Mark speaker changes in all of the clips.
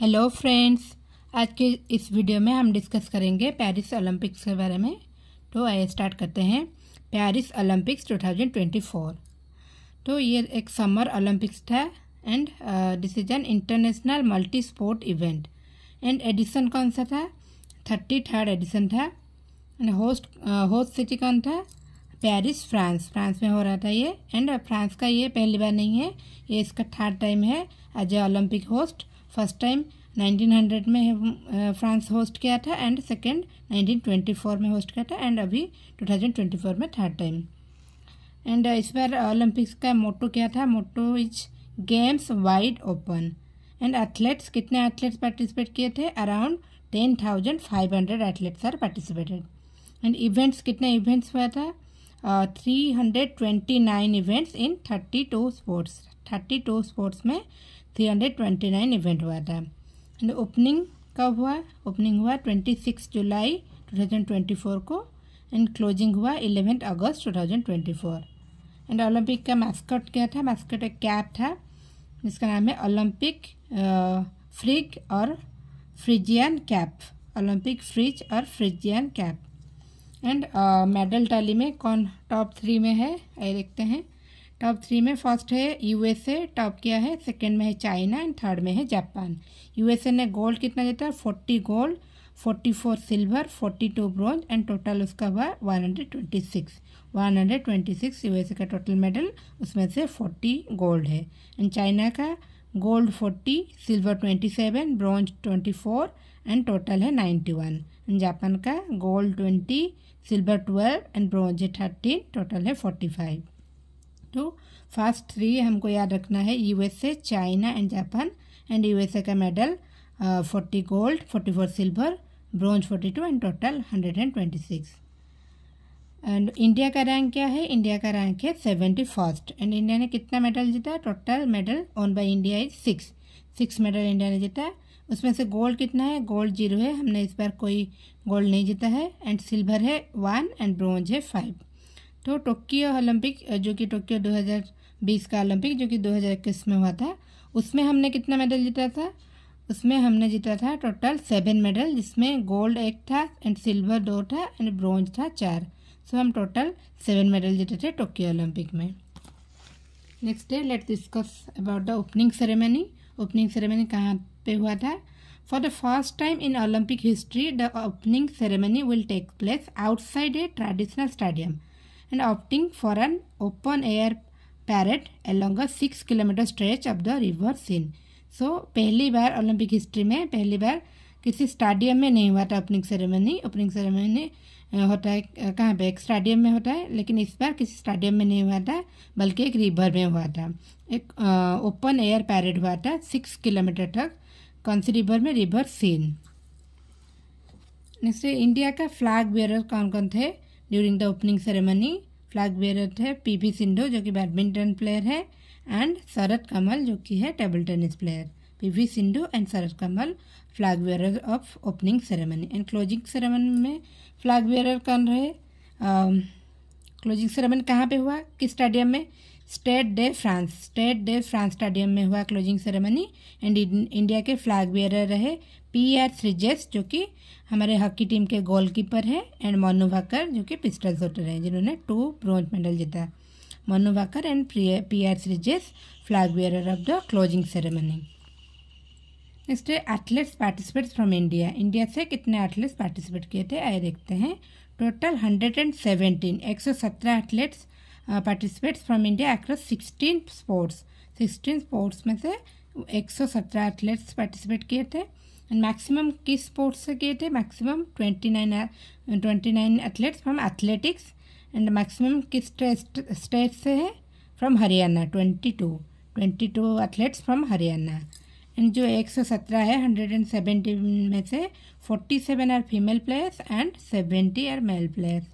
Speaker 1: Hello friends आज के इस वीडियो में हम डिस्कस करेंगे पेरिस ओलंपिक्स के बारे में तो आइए स्टार्ट करते हैं पेरिस ओलंपिक्स 2024 तो ये एक समर ओलंपिक्स था and this is an international multi sport event and edition कौन सा था थर्टी थर्ड एडिशन था एंड होस्ट होस्ट सिटी कौन था पेरिस फ्रांस फ्रांस में हो रहा था ये एंड फ्रांस uh, का ये पहली बार नहीं है ये इसका थर्ड टाइम है as a Olympic host first time 1900 में फ्रांस होस्ट किया था एंड सेकेंड 1924 में होस्ट किया था एंड अभी 2024 में थर्ड टाइम एंड इस बार ओलंपिक्स का मोटो क्या था motto is games wide open and athletes कितने एथलेट्स पार्टिसिपेट किए थे around ten thousand five hundred athletes are participated and events कितने इवेंट्स हुआ था three hundred twenty nine events in thirty two sports thirty two sports में three hundred twenty nine event हुआ था and opening कब हुआ ओपनिंग हुआ twenty six जुलाई टू थाउजेंड ट्वेंटी फोर को एंड क्लोजिंग हुआ इलेवेंथ अगस्त to thousand twenty four and Olympic का मास्कट क्या था मास्कट एक कैप था जिसका नाम है ओलंपिक फ्रिग uh, और फ्रिजियन कैप ओलंपिक फ्रिज और Phrygian cap and medal tally में कौन टॉप थ्री में है ये देखते हैं टॉप थ्री में फर्स्ट है यूएसए टॉप किया है सेकेंड में है चाइना एंड थर्ड में है जापान यूएसए ने गोल्ड कितना देता है forty gold forty four silver forty two bronze and total उसका हुआ one hundred twenty six one hundred twenty six USA का टोटल मेडल उसमें से फोर्टी गोल्ड है एंड चाइना का gold forty silver twenty seven bronze twenty four and total है ninety one and Japan का gold twenty silver twelve and bronze है thirteen total है forty five to first three हमको याद रखना है USA China and Japan and USA का medal forty gold forty four silver bronze forty two and total hundred and twenty six and India का rank क्या है India का रैंक है सेवेंटी फर्स्ट एंड इंडिया ने कितना मेडल जीता total medal on by India is six six medal India ने जीता उसमें से गोल्ड कितना है गोल्ड जीरो है हमने इस बार कोई गोल्ड नहीं जीता है एंड सिल्वर है वन एंड ब्रॉन्ज है फाइव तो टोक्यो ओलंपिक जो कि टोक्यो 2020 का ओलंपिक जो कि 2021 में हुआ था उसमें हमने कितना मेडल जीता था उसमें हमने जीता था टोटल सेवन मेडल जिसमें गोल्ड एक था एंड सिल्वर दो था एंड ब्रॉन्ज था चार सो हम टोटल सेवन मेडल जीते थे टोक्यो ओलंपिक में next day let discuss about the opening ceremony opening ceremony कहाँ पे हुआ था for the first time in Olympic history the opening ceremony will take place outside a traditional stadium and opting for an open air parade along a 6 kilometre stretch of the river Seine so पहली बार olympic history में पहली बार किसी stadium में नहीं हुआ था opening ceremony opening ceremony होता है कहाँ पे एक स्टेडियम में होता है लेकिन इस बार किसी स्टेडियम में नहीं हुआ था बल्कि एक रिवर में हुआ था एक ओपन एयर पैरेड हुआ था सिक्स किलोमीटर तक कौन सी रिवर में रिवर सीन नेक्स्ट इंडिया का फ्लैग बियरर कौन कौन थे during the opening ceremony flag bearer है वी सिंधु जो कि बैडमिंटन प्लेयर है एंड शरद कमल जो कि है table tennis player P V Sindhu and Sharath Kamal flag bearer of opening ceremony and closing ceremony में फ्लैग वेयर कौन रहे क्लोजिंग um, सेरेमनी कहाँ पे हुआ किस स्टेडियम में Stade de France Stade de France stadium में हुआ क्लोजिंग सेरेमनी एंड इंडिया के फ्लैग बियरर रहे पी आर थ्रिजेस जो कि हमारे हॉकी टीम के गोलकीपर हैं एंड मोनू भाकर जो कि पिस्टल शूटर हैं जिन्होंने टू ब्रॉन्ज मेडल जीता Manu Bhaker and P R Sreejesh flag bearer of the closing ceremony next है athletes participates from India India से कितने एथलीट्स पार्टिसिपेट किए थे आए देखते हैं टोटल हंड्रेड एंड सेवेंटीन एक सौ सत्रह athletes participates from India across sixteen sports sixteen sports में से एक सौ सत्रह एथलेट्स पार्टिसिपेट किए थे एंड मैक्सिमम किस स्पोर्ट्स से किए थे maximum twenty twenty nine athletes from athletics and maximum किस स्टेट से है from Haryana twenty two twenty two athletes from Haryana and जो एक सौ सत्रह है हंड्रेड एंड सेवेंटी में से seven are female players and seventy are male players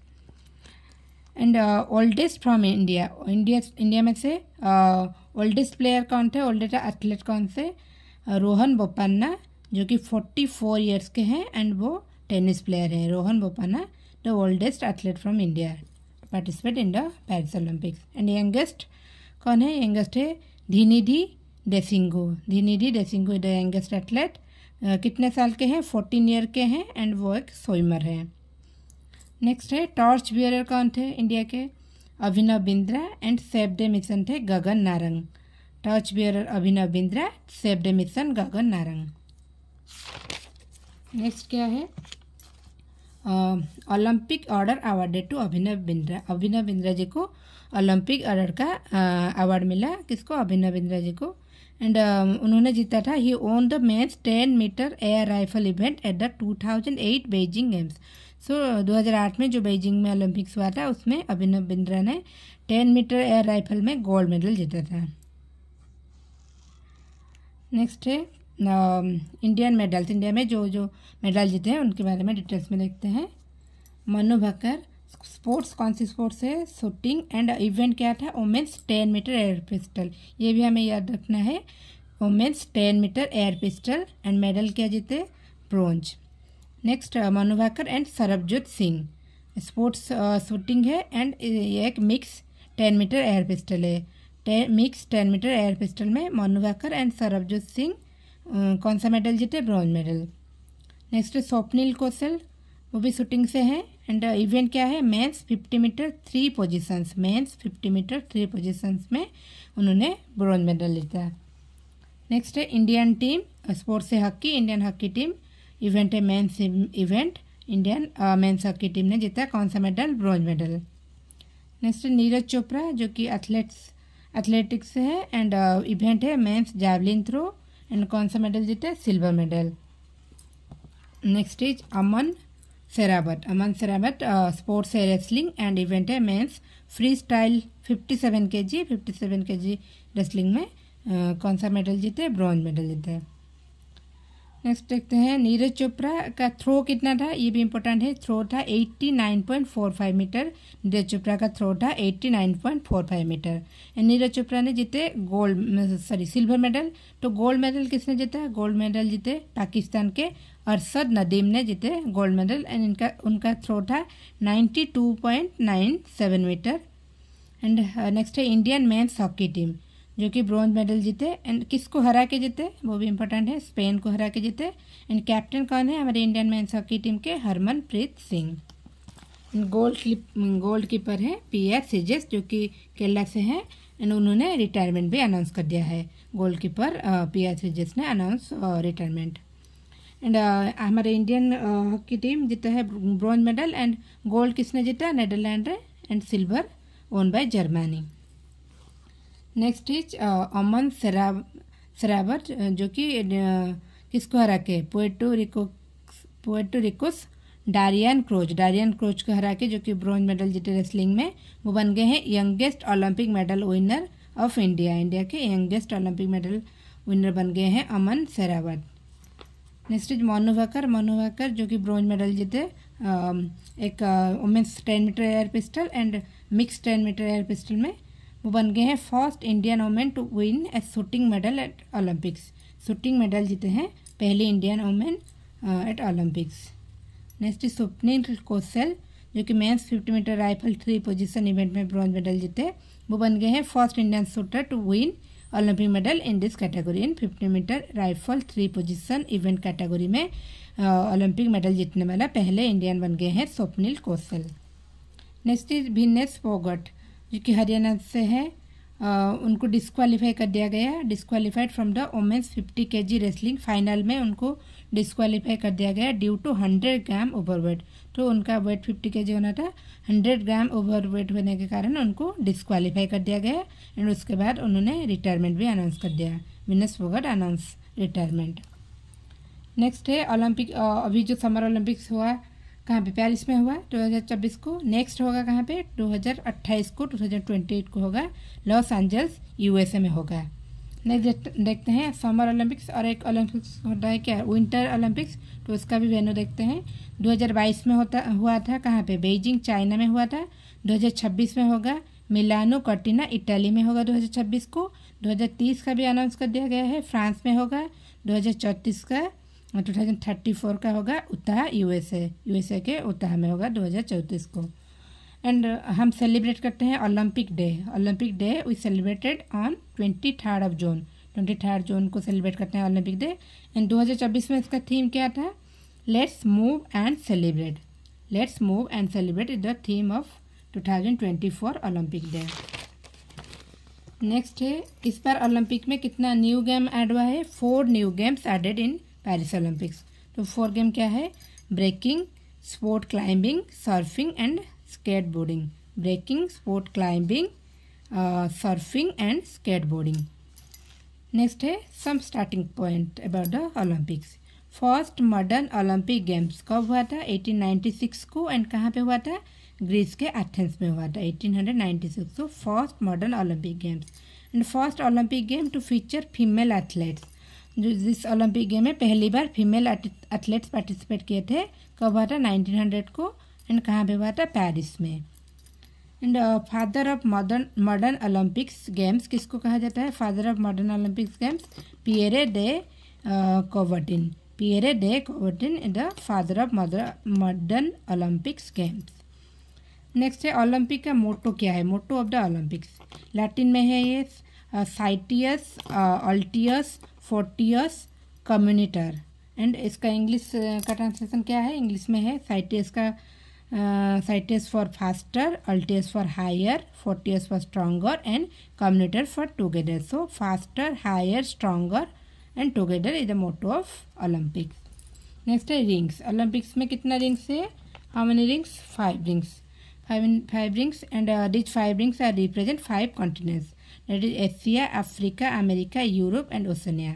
Speaker 1: and oldest from India India India में से ओल्डेस्ट प्लेयर कौन थे ओल्डेस्ट एथलीट कौन से रोहन बोपन्ना जो कि फोर्टी फोर ईयर्स के हैं एंड वो टेनिस प्लेयर हैं Rohan Bopanna the oldest athlete from India participate in the Paris Olympics and youngest कौन है यंगेस्ट है Dhinidhi Desinghu Dhinidhi Desinghu the youngest athlete कितने साल के हैं फोर्टीन ईयर के हैं एंड वो एक स्विमर हैं नेक्स्ट है टॉर्च बियरर कौन थे इंडिया के Abhinav Bindra and chef de mission थे Gagan Narang torch bearer Abhinav Bindra de mission Gagan Narang next क्या है Olympic order awarded to Abhinav Bindra Abhinav Bindra ji को ओलंपिक ऑर्डर का अवार्ड मिला किसको अभिनव बिंद्रा जी को एंड uh, उन्होंने जीता था he won the men's ten metre air rifle event at the two thousand eight Beijing games so so, 2008 में जो बेजिंग में ओलंपिक्स हुआ था उसमें अभिनव बिंद्रा ने 10 मीटर एयर राइफल में गोल्ड मेडल जीता था नेक्स्ट है इंडियन मेडल्स इंडिया में जो जो मेडल जीते हैं उनके बारे में डिटेल्स में देखते हैं मनु भक्कर स्पोर्ट्स कौन सी स्पोर्ट्स है शूटिंग एंड इवेंट क्या था women's ten metre air pistol ये भी हमें याद रखना है women's ten metre air pistol and medal क्या जीते bronze next Manu Bhaker and Sarabjot Singh sports shooting है एंड uh, एक mix ten metre air pistol है टे, mix ten metre air pistol में मनुभाकर एंड सरबजोत सिंह कौन सा मेडल जीते ब्रॉन्ज मेडल नेक्स्ट स्वप्निल कौशल वो भी शूटिंग से हैं एंड इवेंट uh, क्या है men's 50 metre three positions men's 50 metre three positions में उन्होंने ब्रॉन्ज मेडल जीता नेक्स्ट है इंडियन टीम स्पोर्ट्स से hockey Indian hockey team event है men's event Indian men's hockey team ने जीता कौन सा medal bronze medal next Neeraj Chopra जो कि एथलेट्स एथलेटिक्स है एंड इवेंट uh, है मेन्स जैवलिन थ्रो एंड कौन सा मेडल जीते silver medal next is Aman सेराबट Aman Sehrawat sports है रेसलिंग एंड इवेंट है men's freestyle fifty seven K G fifty seven K जी wrestling में uh, कौन सा मेडल जीते ब्रॉन्ज मेडल जीते नेक्स्ट देखते हैं नीरज चोपड़ा का थ्रो कितना था ये भी इम्पोर्टेंट है थ्रो था 89.45 मीटर नीरज चोपड़ा का थ्रो था 89.45 मीटर एंड नीरज चोपड़ा ने जीते गोल्ड सॉरी सिल्वर मेडल तो गोल्ड मेडल किसने जीता गोल्ड मेडल जीते पाकिस्तान के अरसद नदीम ने जीते गोल्ड मेडल एंड इनका उनका थ्रो था नाइन्टी मीटर एंड नेक्स्ट है इंडियन मैंस हॉकी टीम जो कि ब्रॉन्ज मेडल जीते एंड किसको हरा के जीते वो भी इम्पोर्टेंट है स्पेन को हरा के जीते एंड कैप्टन कौन है हमारे इंडियन मैंस हॉकी टीम के Harmanpreet Singh goal goalkeeper है पी आर सीजेस जो कि केरला से हैं एंड उन्होंने रिटायरमेंट भी अनाउंस कर दिया है गोल्ड कीपर पी आर सीजेस ने अनाउंस रिटायरमेंट एंड हमारे इंडियन हॉकी टीम जीता है ब्रॉन्ज मेडल एंड गोल्ड किसने जीता Netherland and silver won by Germany next is Aman Sehrawat जो कि uh, किसको हरा के Puerto Rico Puerto Rico's Darian Cruz Darian Cruz को हरा के जो कि ब्रॉन्ज मेडल जीते रेसलिंग में वो बन गए हैं youngest Olympic medal winner of India India के यंगेस्ट ओलंपिक मेडल विनर बन गए हैं अमन सराबट नेक्स्ट इज मोनू भाकर मोनू भाकर जो कि ब्रॉन्ज मेडल जीते um, एक women's ten metre air pistol and mix ten metre air pistol में वो बन गए हैं first Indian women to win a shooting medal at Olympics shooting medal जीते हैं पहले Indian women at Olympics next is Swapnil Kusale जो कि men's fifty metre rifle three position event में ब्रॉन्ज मेडल जीते वो बन गए हैं first Indian shooter to win Olympic medal in this category in fifty metre rifle three position event category में Olympic uh, medal जीतने वाला पहले इंडियन बन गए हैं स्वप्निल कौशल नेक्स्ट इज भिनेस फोगट जो कि हरियाणा से है उनको डिस्क्वालीफाई कर दिया गया डिस्क्वालीफाइड फ्रॉम द वोमेंस 50 जी रेसलिंग फाइनल में उनको डिस्क्वालीफाई कर दिया गया ड्यू टू 100 ग्राम वेट तो उनका वेट 50 जी होना था 100 ग्राम वेट होने के कारण उनको डिस्क्वालीफाई कर दिया गया एंड उसके बाद उन्होंने रिटायरमेंट भी अनाउंस कर दिया Vinesh Phogat announce retirement next है ओलंपिक अभी जो समर ओलंपिक्स हुआ कहाँ पे पेरिस में हुआ 2024 को नेक्स्ट होगा कहाँ पे 2028 को 2028 को होगा लॉस एंजल्स यूएसए में होगा नेक्स्ट देखते हैं समर ओलंपिक्स और एक ओलंपिक्स होता है क्या विंटर ओलंपिक्स तो उसका भी वेन्यू देखते हैं 2022 में होता हुआ था कहाँ पे बेजिंग चाइना में हुआ था 2026 में होगा मिलानो कटिना इटली में होगा 2026 को 2030 का भी अनाउंस कर दिया गया है फ्रांस में होगा 2034 का टू थाउजेंड थर्टी फोर का होगा उत्ताह यूएसए यूएसए के उत्ताह में होगा दो हज़ार चौंतीस को एंड uh, हम सेलिब्रेट करते हैं Olympic day Olympic day we celebrated on twenty third of June twenty third June को सेलिब्रेट करते हैं ओलंपिक डे एंड दो हज़ार चौबीस में इसका थीम क्या था let's move and celebrate let's move and celebrate is the theme of two thousand twenty four Olympic day next है इस बार ओलंपिक में कितना न्यू गेम एड हुआ है four new games added in Paris Olympics तो four game क्या है breaking sport climbing surfing and skateboarding breaking sport climbing surfing and skateboarding next है some starting point about the Olympics first modern Olympic games कब हुआ था 1896 को and कहाँ पे हुआ था ग्रीस के एथेंस में हुआ था 1896 को first modern Olympic games and first Olympic game to feature female athletes जो जिस ओलंपिक गेम में पहली बार फीमेल एथलेट्स पार्टिसिपेट किए थे कब हुआ था हंड्रेड को एंड कहाँ पर हुआ था पैरिस में and father of modern modern Olympics games किसको कहा जाता है father of modern Olympics games Pierre de Coubertin Pierre de Coubertin in the father of mother modern Olympics games next है ओलंपिक का मोटो क्या है motto of the Olympics Latin में है ये citius altius fortius communiter and इसका English का translation क्या है इंग्लिश में है साइटेस का citius for faster altius for higher fortius for stronger and communiter for together so faster higher stronger and together is the motto of Olympics next है rings Olympics में कितना rings है how many rings five rings five five rings and rich five rings are represent five continents that is Asia Africa America Europe and Oceania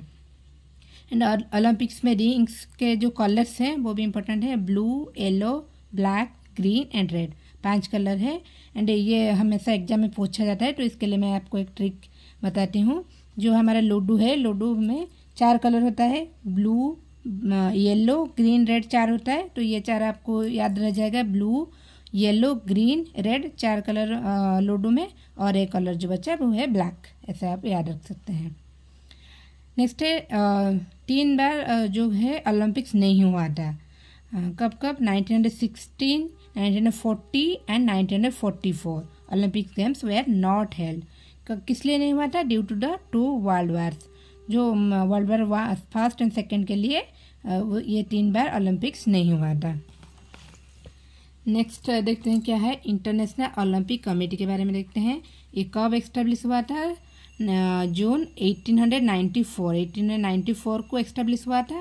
Speaker 1: and Olympics में rings के जो colours हैं वो भी important है blue yellow black green and red पांच colour है and ये हमेशा एग्जाम में पूछा जाता है तो इसके लिए मैं आपको एक ट्रिक बताती हूँ जो हमारा लूडो है लूडो में चार कलर होता है ब्लू येलो ग्रीन रेड चार होता है तो ये चार आपको याद रह जाएगा ब्लू येलो ग्रीन रेड चार कलर लूडो में और एक कलर जो बचा है वो है ब्लैक ऐसे आप याद रख सकते हैं नेक्स्ट है तीन बार जो है ओलंपिक्स नहीं हुआ था कब कब 1916, 1940 and 1944 Olympic games were not held किस लिए नहीं हुआ था due to the two world wars जो world war first and second के लिए ये तीन बार ओलंपिक्स नहीं हुआ था नेक्स्ट uh, देखते हैं क्या है इंटरनेशनल ओलंपिक कमेटी के बारे में देखते हैं ये कब एक्स्टैब्लिश हुआ था जून 1894 1894 को एक्स्टेब्लिश हुआ था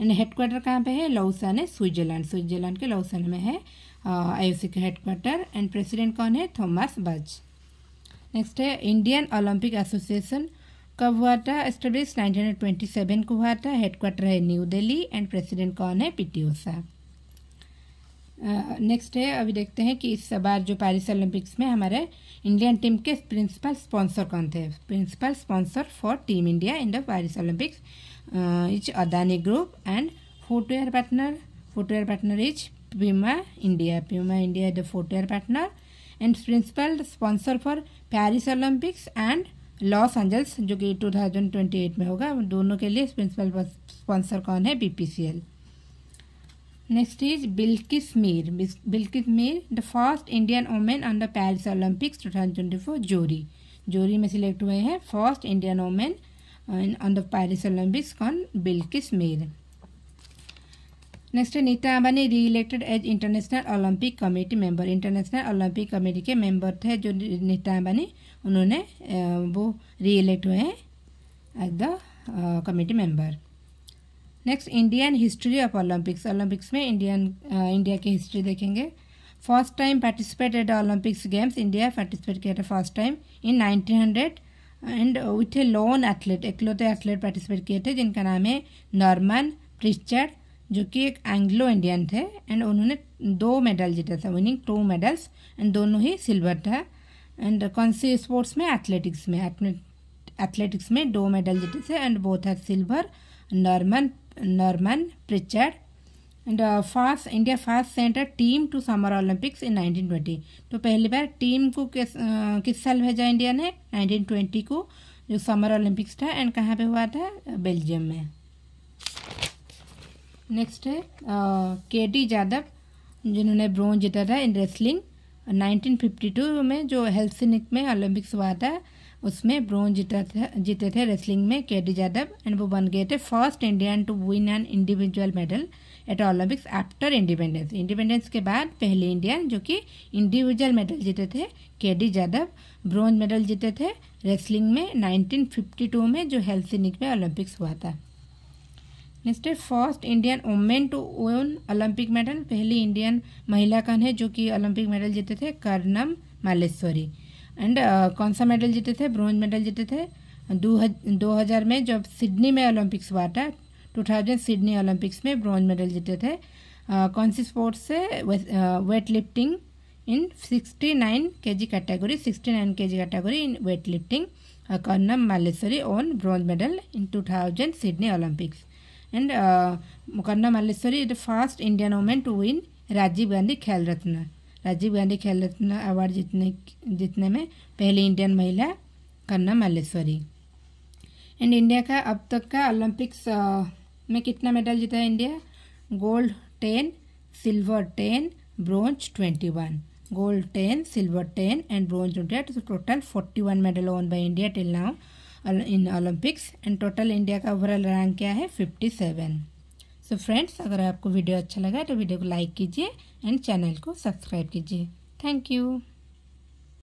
Speaker 1: एंड हेडक्वार्टर कहाँ पे है लौसान है स्विट्जरलैंड स्विट्जरलैंड के लौसन में है आईओसी का हेडक्वार्टर एंड प्रेसिडेंट कौन है थॉमस बज नेक्स्ट है इंडियन ओलंपिक एसोसिएशन कब हुआ था एस्टेब्लिश 1927 को हुआ था हेडक्वार्टर है न्यू दिल्ली एंड प्रेसिडेंट कौन है पी टी ओषा नेक्स्ट है अभी देखते हैं कि इस बार जो पैरिस ओलंपिक्स में हमारे इंडियन टीम के प्रिंसिपल स्पॉन्सर कौन थे principal sponsor for team India in the Paris Olympics is Adani group and partner partner partner is is India india India is the footwear partner and principal sponsor for Paris Olympics and Los Angeles जो कि to में होगा दोनों के लिए principal sponsor कौन है be next is Bilkis Mir Bilkis Mir the first Indian women on the Paris Olympics two thousand twenty four jury jury में सिलेक्ट हुए हैं first Indian women on the Paris Olympics कॉन बिल्किस मीर नेक्स्ट है Nita Ambani re elected as International Olympic Committee member International Olympic Committee के member थे जो नीता अंबानी उन्होंने वो री इलेक्ट हुए हैं as the committee member next Indian history of Olympics Olympics में इंडियन इंडिया uh, की हिस्ट्री देखेंगे first time participate at Olympics games India participate किया था first time in 1900 and with a lone athlete इकलौते athlete participate किए थे जिनका नाम है नॉर्मन प्रिस्चर्ड जो कि एक एंग्लो इंडियन थे एंड उन्होंने दो मेडल जीता था विनिंग टू मेडल्स एंड दोनों ही सिल्वर था एंड कौन से स्पोर्ट्स में एथलेटिक्स में एथलेटिक्स में दो मेडल जीते थे एंड बोथ है silver Norman Norman Pritchard. And uh, first India first sent a team to Summer Olympics in 1920. तो पहली बार टीम को किस uh, किस साल भेजा इंडिया ने 1920 को जो समर ओलंपिक्स था एंड कहाँ पे हुआ था बेल्जियम में नेक्स्ट है के डी यादव जिन्होंने ब्रॉन्ज जीता था इन रेसलिंग 1952 में जो हेल्सिनिक में ओलंपिक्स हुआ था उसमें ब्रोंज जीता था जीते थे रेसलिंग में के डी यादव एंड वो बन गए थे first Indian to win an individual medal at Olympics after independence independence के बाद पहले इंडियन जो कि इंडिविजुअल मेडल जीते थे के डी यादव ब्रॉन्ज मेडल जीते थे रेसलिंग में 1952 में जो हेल्सिनिक में ओलंपिक्स हुआ था नेक्स्ट है first Indian women to won Olympic medal पहली इंडियन महिला कौन है जो कि ओलंपिक मेडल जीते थे कर्नम मालेश्वरी एंड uh, कौन सा मेडल जीते थे ब्रॉन्ज मेडल जीते थे दो हज़ार में जब सिडनी में ओलंपिक्स हुआ था टू थाउजेंड सिडनी ओलंपिक्स में ब्रॉन्ज मेडल जीते थे uh, कौन सी स्पोर्ट्स से weightlifting in sixty nine K G category sixty nine K G category in weightlifting Karnam Malleswari won bronze medal in two thousand Sydney Olympics and Karnam Malleswari is the first Indian women to win Rajiv Gandhi Khel Ratna Rajiv Gandhi Khel Ratna award जीतने जीतने में पहली Indian महिला करना Malleswari and India का अब तक का ओलंपिक्स में कितना मेडल जीता है India gold ten silver ten bronze twenty one gold ten silver ten and bronze twenty total forty one medal won by India till now in Olympics and total India का overall rank क्या है fifty seven so so friends अगर आपको video अच्छा लगा तो video को like कीजिए एंड चैनल को सब्सक्राइब कीजिए थैंक यू